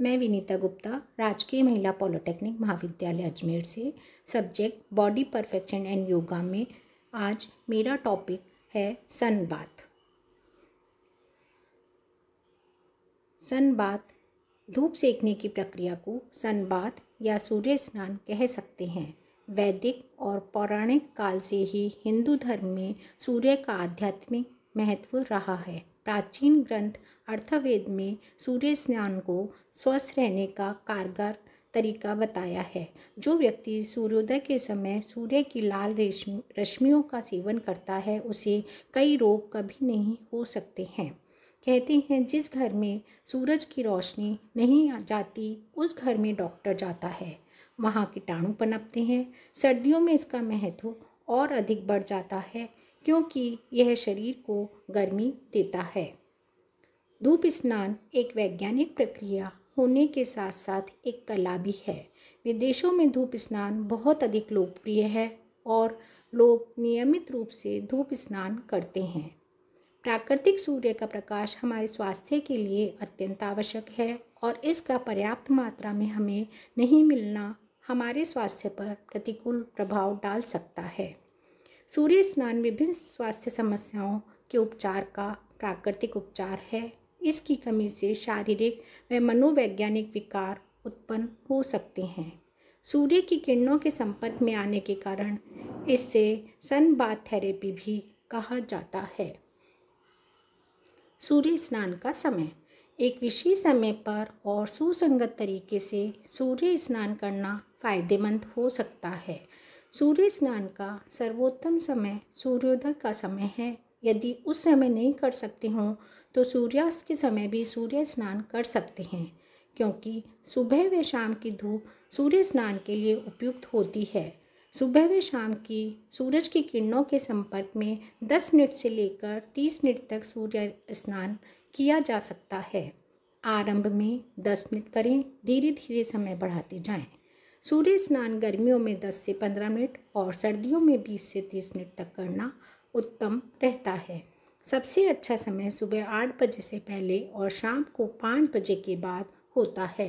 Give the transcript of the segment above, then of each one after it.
मैं विनीता गुप्ता राजकीय महिला पॉलिटेक्निक महाविद्यालय अजमेर से subject body perfection and yoga में आज मेरा टॉपिक है सन बात सन बात धूप सेकने की प्रक्रिया को सन बात या सूर्य स्नान कह सकते हैं वैदिक और पौराणिक काल से ही हिंदू धर्म में सूर्य का आध्यात्मिक महत्व रहा है प्राचीन ग्रंथ अर्थवेद में सूर्य स्नान को स्वस्थ रहने का कारगर तरीका बताया है जो व्यक्ति सूर्योदय के समय सूर्य की लाल रेशम रश्मियों का सेवन करता है उसे कई रोग कभी नहीं हो सकते हैं कहते हैं जिस घर में सूरज की रोशनी नहीं जाती उस घर में डॉक्टर जाता है वहाँ कीटाणु पनपते हैं सर्दियों में इसका महत्व और अधिक बढ़ जाता है क्योंकि यह शरीर को गर्मी देता है धूप स्नान एक वैज्ञानिक प्रक्रिया होने के साथ साथ एक कला भी है विदेशों में धूप स्नान बहुत अधिक लोकप्रिय है और लोग नियमित रूप से धूप स्नान करते हैं प्राकृतिक सूर्य का प्रकाश हमारे स्वास्थ्य के लिए अत्यंत आवश्यक है और इसका पर्याप्त मात्रा में हमें नहीं मिलना हमारे स्वास्थ्य पर प्रतिकूल प्रभाव डाल सकता है सूर्य स्नान विभिन्न स्वास्थ्य समस्याओं के उपचार का प्राकृतिक उपचार है इसकी कमी से शारीरिक व मनोवैज्ञानिक विकार उत्पन्न हो सकते हैं सूर्य की किरणों के संपर्क में आने के कारण इससे सन बाथ थेरेपी भी कहा जाता है सूर्य स्नान का समय एक विशेष समय पर और सुसंगत तरीके से सूर्य स्नान करना फायदेमंद हो सकता है सूर्य स्नान का सर्वोत्तम समय सूर्योदय का समय है यदि उस समय नहीं कर सकते हों तो सूर्यास्त के समय भी सूर्य स्नान कर सकते हैं क्योंकि सुबह व शाम की धूप सूर्य स्नान के लिए उपयुक्त होती है सुबह व शाम की सूरज की किरणों के संपर्क में 10 मिनट से लेकर 30 मिनट तक सूर्य स्नान किया जा सकता है आरंभ में 10 मिनट करें धीरे धीरे समय बढ़ाते जाएं। सूर्य स्नान गर्मियों में 10 से 15 मिनट और सर्दियों में 20 से 30 मिनट तक करना उत्तम रहता है सबसे अच्छा समय सुबह आठ बजे से पहले और शाम को पाँच बजे के बाद होता है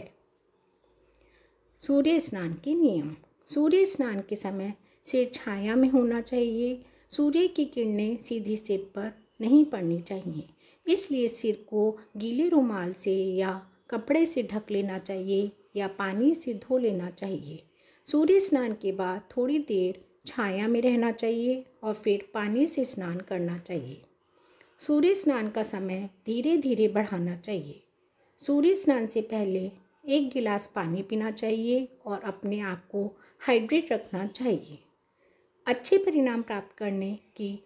सूर्य स्नान के नियम सूर्य स्नान के समय सिर छाया में होना चाहिए सूर्य की किरणें सीधी सिर पर नहीं पड़नी चाहिए इसलिए सिर को गीले रुमाल से या कपड़े से ढक लेना चाहिए या पानी से धो लेना चाहिए सूर्य स्नान के बाद थोड़ी देर छाया में रहना चाहिए और फिर पानी से स्नान करना चाहिए सूर्य स्नान का समय धीरे धीरे बढ़ाना चाहिए सूर्य स्नान से पहले एक गिलास पानी पीना चाहिए और अपने आप को हाइड्रेट रखना चाहिए अच्छे परिणाम प्राप्त करने की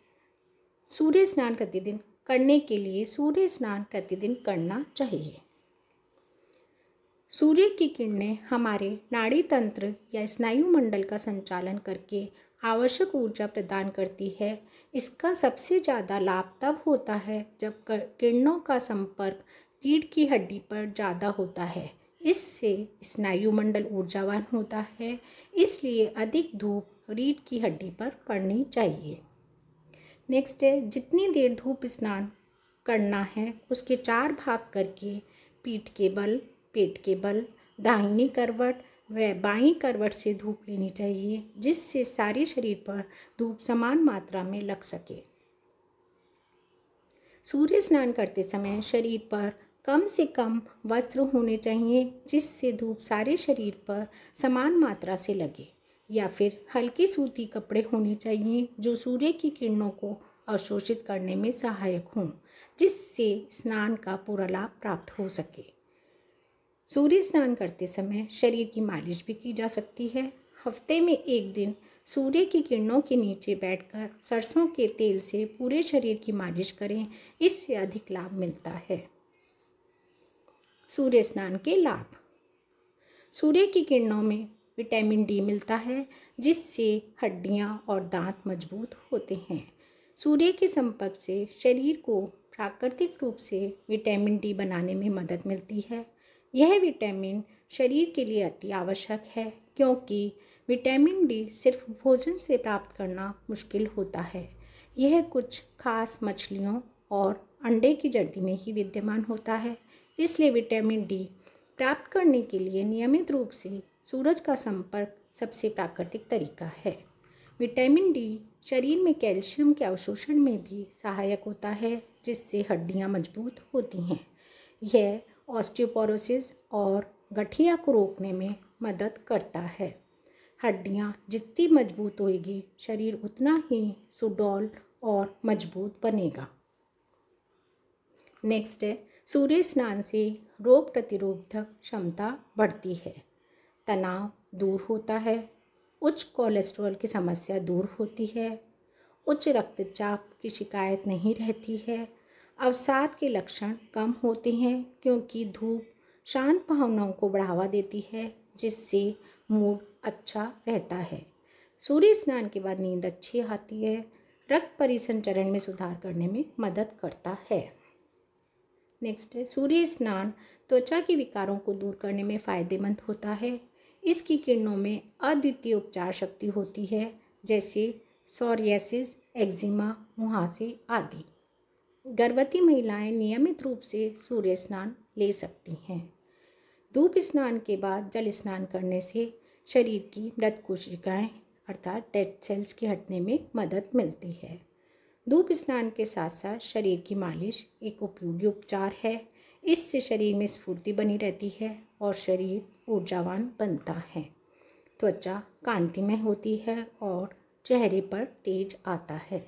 सूर्य स्नान प्रतिदिन करने के लिए सूर्य स्नान प्रतिदिन करना चाहिए सूर्य की किरणें हमारे नाड़ी तंत्र या स्नायुमंडल का संचालन करके आवश्यक ऊर्जा प्रदान करती है इसका सबसे ज़्यादा लाभ तब होता है जब किरणों का संपर्क रीढ़ की हड्डी पर ज़्यादा होता है इससे स्नायुमंडल ऊर्जावान होता है इसलिए अधिक धूप रीढ़ की हड्डी पर पड़नी चाहिए नेक्स्ट है जितनी देर धूप स्नान करना है उसके चार भाग करके पीठ के बल पेट के बल दाहिनी करवट व बाहीं करवट से धूप लेनी चाहिए जिससे सारे शरीर पर धूप समान मात्रा में लग सके सूर्य स्नान करते समय शरीर पर कम से कम वस्त्र होने चाहिए जिससे धूप सारे शरीर पर समान मात्रा से लगे या फिर हल्के सूती कपड़े होने चाहिए जो सूर्य की किरणों को अवशोषित करने में सहायक हों जिससे स्नान का पूरा लाभ प्राप्त हो सके सूर्य स्नान करते समय शरीर की मालिश भी की जा सकती है हफ्ते में एक दिन सूर्य की किरणों के नीचे बैठकर सरसों के तेल से पूरे शरीर की मालिश करें इससे अधिक लाभ मिलता है सूर्य स्नान के लाभ सूर्य की किरणों में विटामिन डी मिलता है जिससे हड्डियाँ और दांत मजबूत होते हैं सूर्य के संपर्क से शरीर को प्राकृतिक रूप से विटामिन डी बनाने में मदद मिलती है यह विटामिन शरीर के लिए अति आवश्यक है क्योंकि विटामिन डी सिर्फ भोजन से प्राप्त करना मुश्किल होता है यह कुछ खास मछलियों और अंडे की जर्दी में ही विद्यमान होता है इसलिए विटामिन डी प्राप्त करने के लिए नियमित रूप से सूरज का संपर्क सबसे प्राकृतिक तरीका है विटामिन डी शरीर में कैल्शियम के अवशोषण में भी सहायक होता है जिससे हड्डियां मजबूत होती हैं यह ऑस्टियोपोरोसिस और गठिया को रोकने में मदद करता है हड्डियाँ जितनी मजबूत होएगी शरीर उतना ही सुडौल और मजबूत बनेगा नेक्स्ट है सूर्य स्नान से रोग प्रतिरोधक क्षमता बढ़ती है तनाव दूर होता है उच्च कोलेस्ट्रॉल की समस्या दूर होती है उच्च रक्तचाप की शिकायत नहीं रहती है अवसाद के लक्षण कम होते हैं क्योंकि धूप शांत भावनाओं को बढ़ावा देती है जिससे मूड अच्छा रहता है सूर्य स्नान के बाद नींद अच्छी आती है रक्त परिसंचरण में सुधार करने में मदद करता है नेक्स्ट है सूर्य स्नान त्वचा के विकारों को दूर करने में फ़ायदेमंद होता है इसकी किरणों में अद्वितीय उपचार शक्ति होती है जैसे सोरियासिस एक्जिमा मुहासे आदि गर्भवती महिलाएं नियमित रूप से सूर्य स्नान ले सकती हैं धूप स्नान के बाद जल स्नान करने से शरीर की मृत कोशिकाएँ अर्थात डेड सेल्स के हटने में मदद मिलती है धूप स्नान के साथ साथ शरीर की मालिश एक उपयोगी उपचार है इससे शरीर में स्फूर्ति बनी रहती है और शरीर ऊर्जावान बनता है त्वचा कांतिमय होती है और चेहरे पर तेज आता है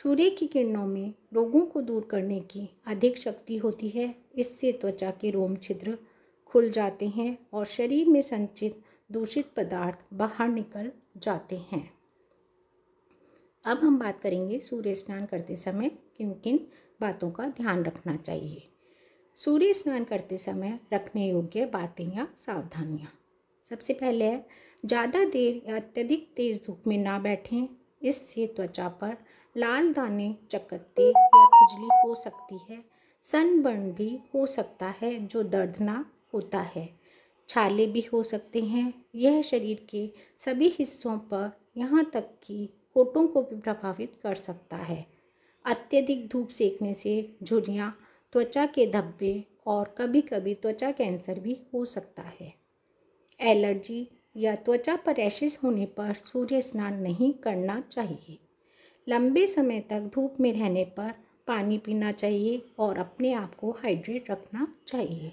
सूर्य की किरणों में रोगों को दूर करने की अधिक शक्ति होती है इससे त्वचा के रोम छिद्र खुल जाते हैं और शरीर में संचित दूषित पदार्थ बाहर निकल जाते हैं अब हम बात करेंगे सूर्य स्नान करते समय किन किन बातों का ध्यान रखना चाहिए सूर्य स्नान करते समय रखने योग्य बातें या सावधानियाँ सबसे पहले है ज़्यादा देर या अत्यधिक तेज़ धूप में ना बैठें इससे त्वचा पर लाल दाने चकत्ते या खुजली हो सकती है सनबर्न भी हो सकता है जो दर्दना होता है छाले भी हो सकते हैं यह शरीर के सभी हिस्सों पर यहाँ तक कि होठों को भी प्रभावित कर सकता है अत्यधिक धूप सेकने से झुरियाँ त्वचा के धब्बे और कभी कभी त्वचा कैंसर भी हो सकता है एलर्जी या त्वचा पर रैशेस होने पर सूर्य स्नान नहीं करना चाहिए लंबे समय तक धूप में रहने पर पानी पीना चाहिए और अपने आप को हाइड्रेट रखना चाहिए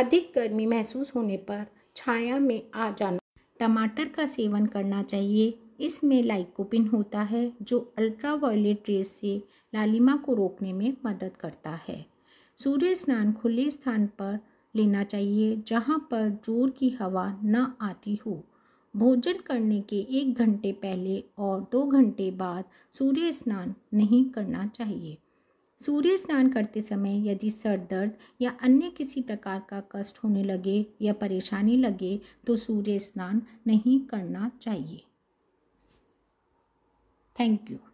अधिक गर्मी महसूस होने पर छाया में आ जाना टमाटर का सेवन करना चाहिए इसमें लाइकोपिन होता है जो अल्ट्रावायलेट रेस से लालिमा को रोकने में मदद करता है सूर्य स्नान खुले स्थान पर लेना चाहिए जहाँ पर जोर की हवा न आती हो भोजन करने के एक घंटे पहले और दो घंटे बाद सूर्य स्नान नहीं करना चाहिए सूर्य स्नान करते समय यदि सर दर्द या अन्य किसी प्रकार का कष्ट होने लगे या परेशानी लगे तो सूर्य स्नान नहीं करना चाहिए थैंक यू